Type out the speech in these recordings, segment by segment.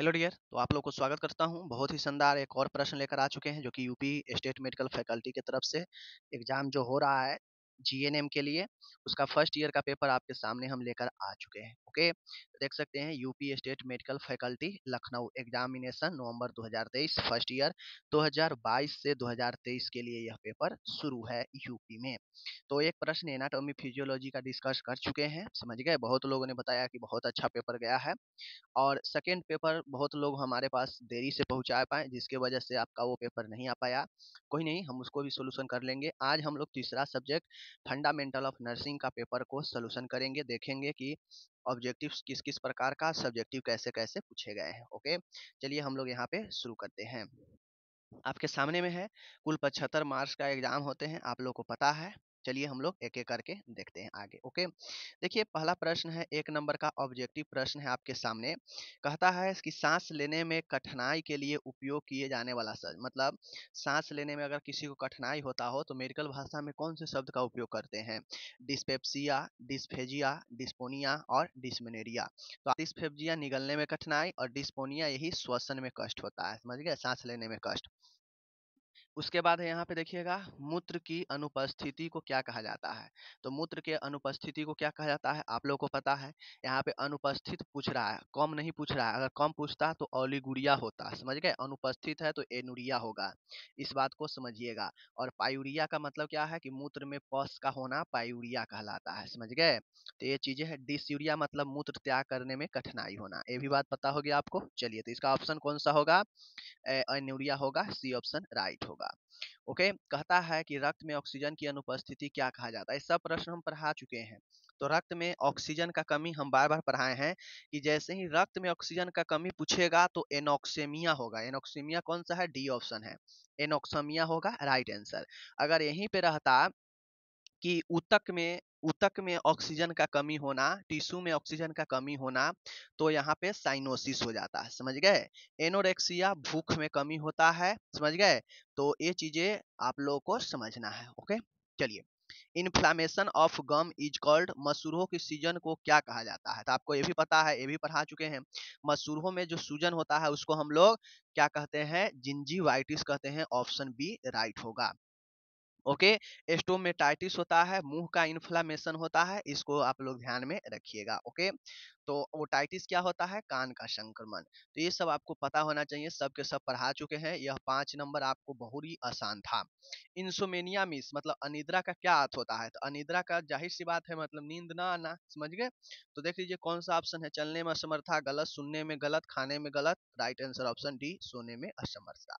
hello dear तो आप लोग को स्वागत करता हूं बहुत ही शानदार एक और प्रश्न लेकर आ चुके हैं जो कि यूपी स्टेट मेडिकल फैकल्टी की तरफ से एग्जाम जो हो रहा है जीएनएम के लिए उसका फर्स्ट ईयर का पेपर आपके सामने हम लेकर आ चुके हैं ओके तो देख सकते हैं UP state medical faculty Lucknow examination November 2023 first year 2022 से 2023 के लिए यह पेपर शुरू है यूपी में तो एक प्रश्न एनाटॉमी फिजियोलॉजी का डिस्कस कर चुके हैं समझ गए बहुत लोगों ने बताया कि बहुत अच्छा पेपर गया है और सेकेंड पेपर बहुत लोग हमारे पास देरी से पहुँचा पाए जिसके वजह से आपका वो पेपर नहीं आ पाया कोई नहीं हम उसको भी सोल्यूशन कर लेंगे आज हम लोग तीसरा सब्जेक्ट फंडामेंटल ऑफ नर्सिंग का पेपर को सोल्यूशन करेंगे देखेंगे कि ऑब्जेक्टिव किस किस प्रकार का सब्जेक्टिव कैसे कैसे पूछे गए हैं ओके चलिए हम लोग यहाँ पे शुरू करते हैं आपके सामने में है कुल पचहत्तर मार्क्स का एग्जाम होते हैं आप लोग को पता है चलिए हम लोग एक एक करके देखते हैं आगे ओके देखिए पहला प्रश्न है एक नंबर का ऑब्जेक्टिव प्रश्न है आपके सामने कहता है कि सांस लेने में कठिनाई के लिए उपयोग किए जाने वाला शब्द मतलब सांस लेने में अगर किसी को कठिनाई होता हो तो मेडिकल भाषा में कौन से शब्द का उपयोग करते हैं डिस्पेप्सिया डिस्फेजिया डिस्पोनिया और डिस्मेनेरिया तो डिस्फेजिया निगलने में कठिनाई और डिस्पोनिया यही श्वसन में कष्ट होता है समझ गए सांस लेने में कष्ट उसके बाद है यहाँ पे देखिएगा मूत्र की अनुपस्थिति को क्या कहा जाता है तो मूत्र के अनुपस्थिति को क्या कहा जाता है आप लोगों को पता है यहाँ पे अनुपस्थित पूछ रहा है कम नहीं पूछ रहा है अगर कम पूछता तो ओलिगुरिया होता समझ गए अनुपस्थित है तो एनुरिया होगा इस बात को समझिएगा और पायूरिया का मतलब क्या है कि मूत्र में पस का होना पायूरिया कहलाता है समझ गए तो ये चीजें है डिसूरिया मतलब मूत्र त्याग करने में कठिनाई होना ये भी बात पता होगी आपको चलिए तो इसका ऑप्शन कौन सा होगा एनुरिया होगा सी ऑप्शन राइट होगा होगा ओके कहता है कि रक्त में ऑक्सीजन की अनुपस्थिति क्या कहा जाता है सब प्रश्न हम पढ़ा चुके हैं तो रक्त में ऑक्सीजन का कमी हम बार बार पढ़ाए हैं कि जैसे ही रक्त में ऑक्सीजन का कमी पूछेगा तो एनोक्सेमिया होगा एनोक्सेमिया कौन सा है डी ऑप्शन है एनोक्समिया होगा राइट आंसर अगर यहीं पे रहता कि ऊतक में ऊतक में ऑक्सीजन का कमी होना टिश्यू में ऑक्सीजन का कमी होना तो यहाँ पे साइनोसिस हो जाता है समझ गए एनोरेक्सिया भूख में कमी होता है समझ गए तो ये चीजें आप लोगों को समझना है ओके चलिए inflammation of gum is called मसूरों की सीजन को क्या कहा जाता है तो आपको ये भी पता है ये भी पढ़ा चुके हैं मसूरों में जो सूजन होता है उसको हम लोग क्या कहते हैं जिंजीवाइटिस कहते हैं ऑप्शन बी राइट होगा ओके स्टोमेटाइटिस होता है मुंह का इन्फ्लामेशन होता है इसको आप लोग ध्यान में रखिएगा ओके तो ओटाइटिस क्या होता है कान का संक्रमण तो ये सब आपको पता होना चाहिए सब के सब पढ़ा चुके हैं यह पांच नंबर आपको बहुत ही आसान था इंसोमेनिया मिस मतलब अनिद्रा का क्या अर्थ होता है तो अनिद्रा का जाहिर सी बात है मतलब नींद ना आना समझ गए तो देख लीजिए कौन सा ऑप्शन है चलने में असमर्था गलत सुनने में गलत खाने में गलत राइट आंसर ऑप्शन डी सोने में असमर्थता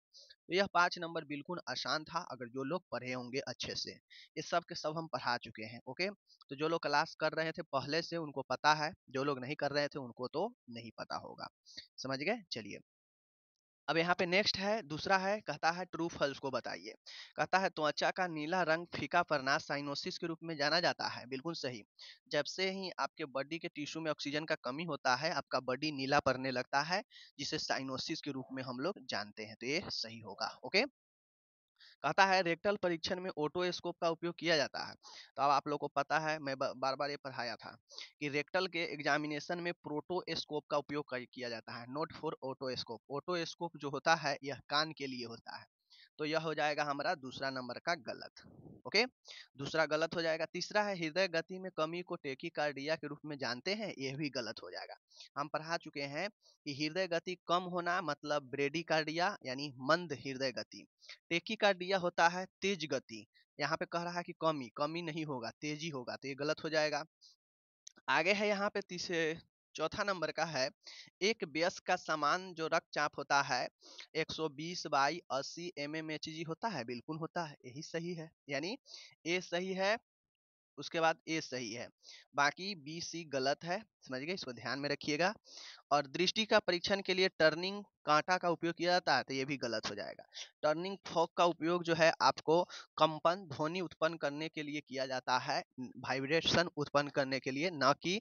तो यह पांच नंबर बिल्कुल आसान था अगर जो लोग पढ़े होंगे अच्छे से ये सब के सब हम पढ़ा चुके हैं ओके तो जो लोग क्लास कर रहे थे पहले से उनको पता है जो लोग नहीं कर रहे थे उनको तो नहीं पता होगा समझ गए चलिए अब यहाँ पे नेक्स्ट है दूसरा है कहता है ट्रू फल्स को बताइए कहता है त्वचा का नीला रंग फीका परनास साइनोसिस के रूप में जाना जाता है बिल्कुल सही जब से ही आपके बॉडी के टिश्यू में ऑक्सीजन का कमी होता है आपका बॉडी नीला पड़ने लगता है जिसे साइनोसिस के रूप में हम लोग जानते हैं तो ये सही होगा ओके कहता है रेक्टल परीक्षण में ऑटोस्कोप का उपयोग किया जाता है तो अब आप लोग को पता है मैं बार बार ये पढ़ाया था कि रेक्टल के एग्जामिनेशन में प्रोटोस्कोप का उपयोग किया जाता है नोट फॉर ऑटोस्कोप ऑटोस्कोप जो होता है यह कान के लिए होता है तो यह हो जाएगा हमारा दूसरा नंबर का गलत ओके दूसरा गलत हो जाएगा तीसरा है हृदय गति में कमी को टेकी कार्डिया के रूप में जानते हैं यह भी गलत हो जाएगा हम पढ़ा चुके हैं कि हृदय गति कम होना मतलब ब्रेडी कार्डिया यानी मंद हृदय गति टेकी कार्डिया होता है तेज गति यहाँ पे कह रहा है कि कमी कमी नहीं होगा तेजी होगा तो ये गलत हो जाएगा आगे है यहाँ पे तीसरे चौथा नंबर का है एक व्यस्क का सामान जो रक्तचाप होता है 120 सौ बीस बाई अस्सी एम एम एच जी होता है बिल्कुल होता है यही सही है यानी ए सही है उसके बाद ए सही है बाकी बी सी गलत है समझ गए इसको ध्यान में रखिएगा और दृष्टि का परीक्षण के लिए टर्निंग कांटा का उपयोग किया जाता है तो ये भी गलत हो जाएगा टर्निंग फोक का उपयोग जो है आपको कंपन ध्वनि उत्पन्न करने के लिए किया जाता है वाइब्रेशन उत्पन्न करने के लिए न कि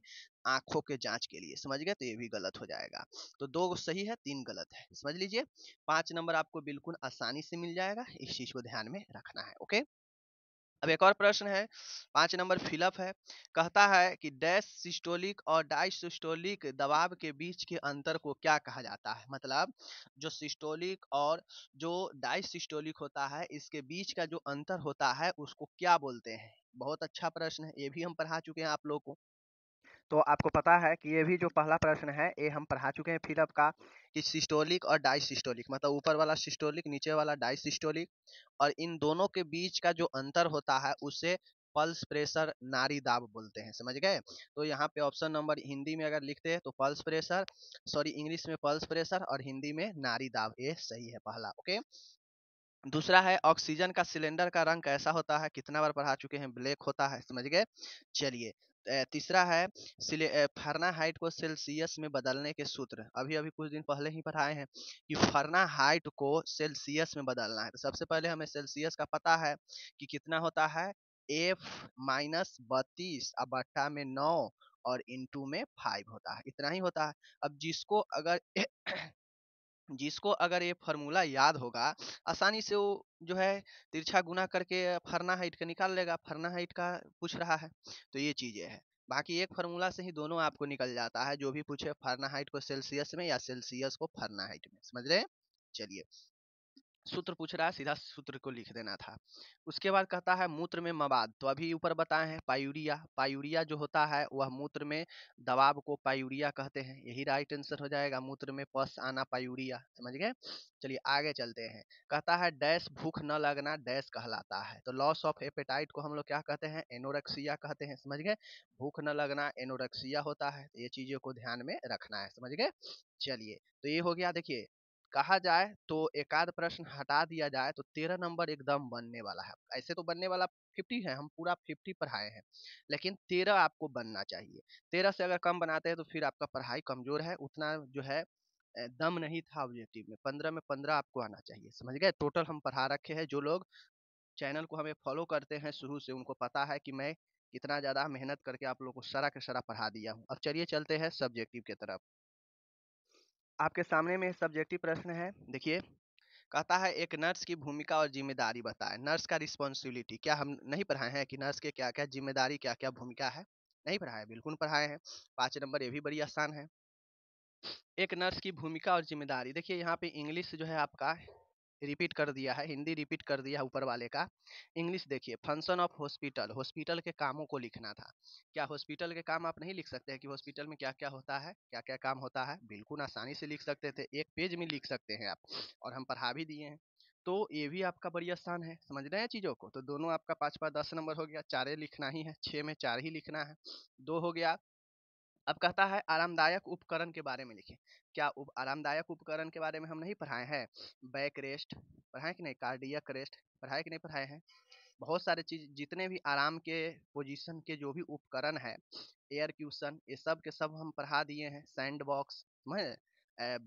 आंखों के जांच के लिए समझ गए तो ये भी गलत हो जाएगा तो दो सही है तीन गलत है समझ लीजिए पांच नंबर आपको बिल्कुल आसानी से मिल जाएगा इस चीज को ध्यान में रखना है ओके अब एक और प्रश्न है पांच नंबर फिलअप है कहता है कि डैश सिस्टोलिक और डाइसिस्टोलिक दबाव के बीच के अंतर को क्या कहा जाता है मतलब जो सिस्टोलिक और जो डाइसिस्टोलिक होता है इसके बीच का जो अंतर होता है उसको क्या बोलते हैं बहुत अच्छा प्रश्न है ये भी हम पढ़ा चुके हैं आप लोग को तो आपको पता है कि ये भी जो पहला प्रश्न है ये हम पढ़ा चुके हैं फिलअप का कि सिस्टोलिक और डाइसिस्टोलिक मतलब ऊपर वाला सिस्टोलिक नीचे वाला डाइसिस्टोलिक और इन दोनों के बीच का जो अंतर होता है उसे पल्स प्रेशर नारी दाब बोलते हैं समझ गए तो यहाँ पे ऑप्शन नंबर हिंदी में अगर लिखते हैं तो पल्स प्रेशर सॉरी इंग्लिश में पल्स प्रेशर और हिंदी में नारी दाब ये सही है पहला ओके दूसरा है ऑक्सीजन का सिलेंडर का रंग कैसा होता है कितना बार पढ़ा चुके हैं ब्लैक होता है समझ गए चलिए तीसरा है फरना हाइट को सेल्सियस में बदलने के सूत्र अभी अभी कुछ दिन पहले ही पढ़ाए हैं कि फरना हाइट को सेल्सियस में बदलना है तो सबसे पहले हमें सेल्सियस का पता है कि कितना होता है एफ माइनस बत्तीस अब अट्ठा में नौ और इंटू में फाइव होता है इतना ही होता है अब जिसको अगर जिसको अगर ये फार्मूला याद होगा आसानी से वो जो है तिरछा गुना करके फरना हाइट का निकाल लेगा फरना हाइट का पूछ रहा है तो ये चीज़ें हैं बाकी एक फार्मूला से ही दोनों आपको निकल जाता है जो भी पूछे फरना हाइट को सेल्सियस में या सेल्सियस को फरना हाइट में समझ रहे चलिए सूत्र पूछ रहा है सीधा सूत्र को लिख देना था उसके बाद कहता है मूत्र में मवाद तो अभी ऊपर बताए हैं पायूरिया पायूरिया जो होता है वह मूत्र में दबाव को पायूरिया कहते हैं यही राइट आंसर हो जाएगा मूत्र में पस आना पायूरिया समझ गए चलिए आगे चलते हैं कहता है डैश भूख न लगना डैश कहलाता है तो लॉस ऑफ एपेटाइट को हम लोग क्या कहते हैं एनोरक्सिया कहते हैं समझ गए भूख न लगना एनोरक्सिया होता है तो ये चीजों को ध्यान में रखना है समझ गए चलिए तो ये हो गया देखिए कहा जाए तो एक आध प्रश्न हटा दिया जाए तो तेरह नंबर एकदम बनने वाला है ऐसे तो बनने वाला फिफ्टी है हम पूरा फिफ्टी पढ़ाए हैं लेकिन तेरह आपको बनना चाहिए तेरह से अगर कम बनाते हैं तो फिर आपका पढ़ाई कमजोर है उतना जो है दम नहीं था ऑब्जेक्टिव में पंद्रह में पंद्रह आपको आना चाहिए समझ गए टोटल हम पढ़ा रखे हैं जो लोग चैनल को हमें फॉलो करते हैं शुरू से उनको पता है कि मैं कितना ज़्यादा मेहनत करके आप लोगों को सारा के सारा पढ़ा दिया हूँ अब चलिए चलते हैं सब्जेक्टिव की तरफ आपके सामने में सब्जेक्टिव प्रश्न है देखिए कहता है एक नर्स की भूमिका और जिम्मेदारी बताएं नर्स का रिस्पॉन्सिबिलिटी क्या हम नहीं पढ़ाए हैं कि नर्स के क्या क्या जिम्मेदारी क्या क्या भूमिका है नहीं पढ़ाए बिल्कुल पढ़ाए हैं पाँच नंबर ये भी बड़ी आसान है एक नर्स की भूमिका और जिम्मेदारी देखिए यहाँ पे इंग्लिश जो है आपका रिपीट कर दिया है हिंदी रिपीट कर दिया है ऊपर वाले का इंग्लिश देखिए फंक्शन ऑफ हॉस्पिटल हॉस्पिटल के कामों को लिखना था क्या हॉस्पिटल के काम आप नहीं लिख सकते हैं कि हॉस्पिटल में क्या क्या होता है क्या क्या काम होता है बिल्कुल आसानी से लिख सकते थे एक पेज में लिख सकते हैं आप और हम पढ़ा भी दिए हैं तो ये भी आपका बड़ी आसान है समझ रहे हैं चीज़ों को तो दोनों आपका पाँच पाँच दस नंबर हो गया चारे लिखना ही है छः में चार ही लिखना है दो हो गया अब कहता है आरामदायक उपकरण के बारे में लिखें क्या उप, आरामदायक उपकरण के बारे में हम नहीं पढ़ाए हैं बैक रेस्ट पढ़ाए कि नहीं कार्डियक रेस्ट पढ़ाए कि नहीं पढ़ाए हैं बहुत सारे चीज जितने भी आराम के पोजीशन के जो भी उपकरण है एयर क्यूशन ये सब के सब हम पढ़ा दिए हैं सैंड बॉक्स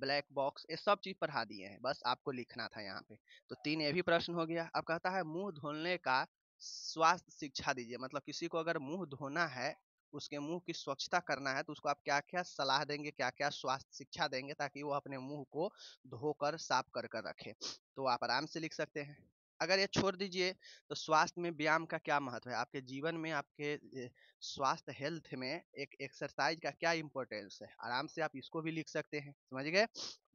ब्लैक बॉक्स ये सब चीज पढ़ा दिए हैं बस आपको लिखना था यहाँ पे तो तीन ये भी प्रश्न हो गया अब कहता है मुंह धोने का स्वास्थ्य शिक्षा दीजिए मतलब किसी को अगर मुंह धोना है उसके मुंह की स्वच्छता करना है तो उसको आप क्या क्या सलाह देंगे क्या क्या स्वास्थ्य शिक्षा देंगे ताकि वो अपने मुंह को धोकर साफ कर कर रखे तो आप आराम से लिख सकते हैं अगर ये छोड़ दीजिए तो स्वास्थ्य में व्यायाम का क्या महत्व है आपके जीवन में आपके स्वास्थ्य हेल्थ में एक एक्सरसाइज का क्या इंपॉर्टेंस है आराम से आप इसको भी लिख सकते हैं समझ गए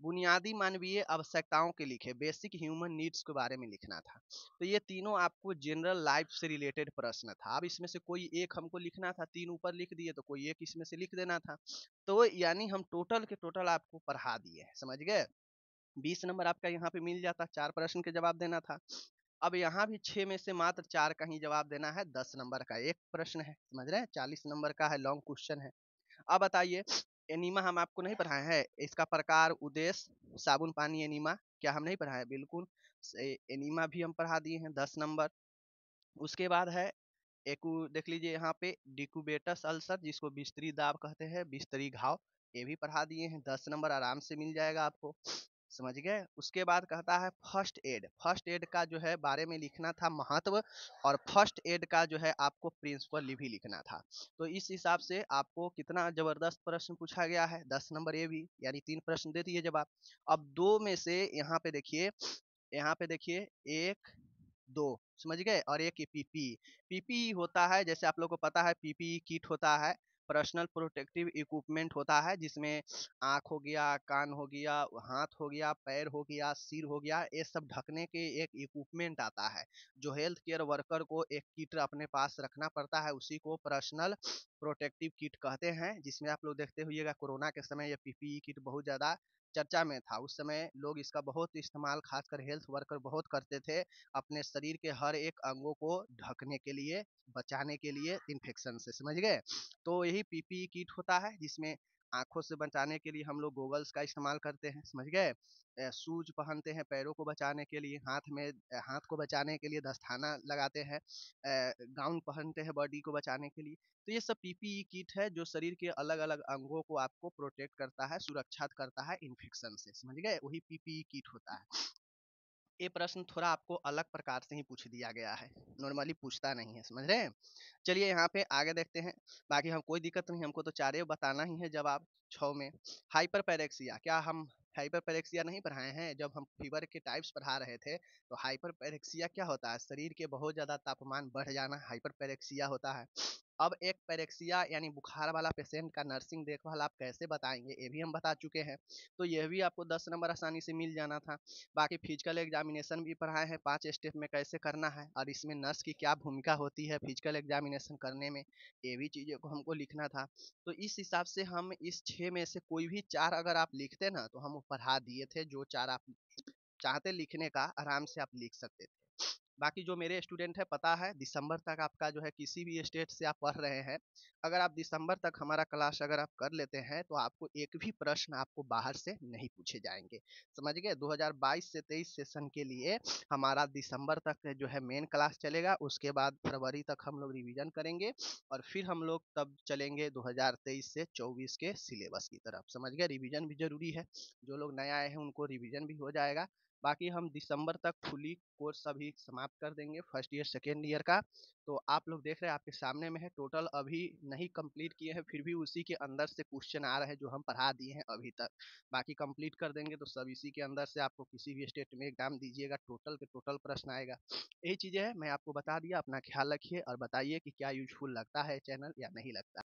बुनियादी मानवीय आवश्यकताओं के लिखे बेसिक ह्यूमन नीड्स के बारे में लिखना था तो ये तीनों आपको जनरल लाइफ से रिलेटेड प्रश्न था अब इसमें से कोई एक हमको लिखना था तीन ऊपर लिख दिए तो कोई एक इसमें से लिख देना था तो यानी हम टोटल के टोटल आपको पढ़ा दिए समझ गए बीस नंबर आपका यहाँ पे मिल जाता चार प्रश्न के जवाब देना था अब यहाँ भी छः में से मात्र चार का ही जवाब देना है दस नंबर का एक प्रश्न है समझ रहे हैं चालीस नंबर का है लॉन्ग क्वेश्चन है अब बताइए एनीमा हम आपको नहीं पढ़ाए हैं इसका प्रकार उद्देश्य साबुन पानी एनीमा क्या हम नहीं पढ़ाए बिल्कुल एनीमा भी हम पढ़ा दिए हैं दस नंबर उसके बाद है एक देख लीजिए यहाँ पे डिकुबेटस अल्सर जिसको बिस्तरी दाब कहते हैं बिस्तरी घाव ये भी पढ़ा दिए हैं दस नंबर आराम से मिल जाएगा आपको समझ गए उसके बाद कहता है फर्स्ट एड फर्स्ट एड का जो है बारे में लिखना था महत्व और फर्स्ट एड का जो है आपको प्रिंसिपल भी लिखना था तो इस हिसाब से आपको कितना जबरदस्त प्रश्न पूछा गया है दस नंबर ए भी यानी तीन प्रश्न दे दिए जवाब अब दो में से यहाँ पे देखिए यहाँ पे देखिए एक दो समझ गए और एक पीपी पीपी होता है जैसे आप लोग को पता है पीपी किट होता है पर्सनल प्रोटेक्टिव इक्विपमेंट होता है जिसमें आँख हो गया कान हो गया हाथ हो गया पैर हो गया सिर हो गया ये सब ढकने के एक इक्विपमेंट आता है जो हेल्थ केयर वर्कर को एक किट अपने पास रखना पड़ता है उसी को पर्सनल प्रोटेक्टिव किट कहते हैं जिसमें आप लोग देखते हुएगा कोरोना के समय ये पीपीई किट e बहुत ज़्यादा चर्चा में था उस समय लोग इसका बहुत इस्तेमाल खासकर हेल्थ वर्कर बहुत करते थे अपने शरीर के हर एक अंगों को ढकने के लिए बचाने के लिए इन्फेक्शन से समझ गए तो यही पीपीई किट होता है जिसमें आंखों से बचाने के लिए हम लोग गोगल्स का इस्तेमाल करते हैं समझ गए शूज पहनते हैं पैरों को बचाने के लिए हाथ में हाथ को बचाने के लिए दस्ताना लगाते हैं गाउन पहनते हैं बॉडी को बचाने के लिए तो ये सब पीपीई किट e है जो शरीर के अलग अलग अंगों को आपको प्रोटेक्ट करता है सुरक्षित करता है इन्फेक्शन से समझ गए वही पीपीई किट e होता है ये प्रश्न थोड़ा आपको अलग प्रकार से ही पूछ दिया गया है नॉर्मली पूछता नहीं है समझ रहे हैं चलिए यहाँ पे आगे देखते हैं बाकी हम कोई दिक्कत नहीं हमको तो चारे बताना ही है जवाब छो में हाइपर पैरेक्सिया क्या हम हाइपर पैरेक्सिया नहीं पढ़ाए हैं जब हम फीवर के टाइप्स पढ़ा रहे थे तो हाइपर पैरेक्सिया क्या होता है शरीर के बहुत ज़्यादा तापमान बढ़ जाना हाइपर पैरेक्सिया होता है अब एक पैरेक्सिया यानी बुखार वाला पेशेंट का नर्सिंग देखभाल आप कैसे बताएंगे ये भी हम बता चुके हैं तो यह भी आपको दस नंबर आसानी से मिल जाना था बाकी फिजिकल एग्जामिनेशन भी पढ़ाए हैं पाँच स्टेप में कैसे करना है और इसमें नर्स की क्या भूमिका होती है फिजिकल एग्जामिनेशन करने में ये भी चीज़ों को हमको लिखना था तो इस हिसाब से हम इस छः में से कोई भी चार अगर आप लिखते ना तो हम पढ़ा दिए थे जो चार आप चाहते लिखने का आराम से आप लिख सकते थे बाकी जो मेरे स्टूडेंट है पता है दिसंबर तक आपका जो है किसी भी स्टेट से आप पढ़ रहे हैं अगर आप दिसंबर तक हमारा क्लास अगर आप कर लेते हैं तो आपको एक भी प्रश्न आपको बाहर से नहीं पूछे जाएंगे समझ गए 2022 से 23 सेशन के लिए हमारा दिसंबर तक जो है मेन क्लास चलेगा उसके बाद फरवरी तक हम लोग रिविजन करेंगे और फिर हम लोग तब चलेंगे दो से चौबीस के सिलेबस की तरफ समझ गए रिविजन भी जरूरी है जो लोग नए आए हैं उनको रिविजन भी हो जाएगा बाकी हम दिसंबर तक फुली कोर्स सभी समाप्त कर देंगे फर्स्ट ईयर सेकेंड ईयर का तो आप लोग देख रहे हैं आपके सामने में है टोटल अभी नहीं कंप्लीट किए हैं फिर भी उसी के अंदर से क्वेश्चन आ रहे हैं जो हम पढ़ा दिए हैं अभी तक बाकी कंप्लीट कर देंगे तो सब इसी के अंदर से आपको किसी भी स्टेट में एग्जाम दीजिएगा टोटल के टोटल प्रश्न आएगा यही चीज़ें हैं मैं आपको बता दिया अपना ख्याल रखिए और बताइए कि क्या यूजफुल लगता है चैनल या नहीं लगता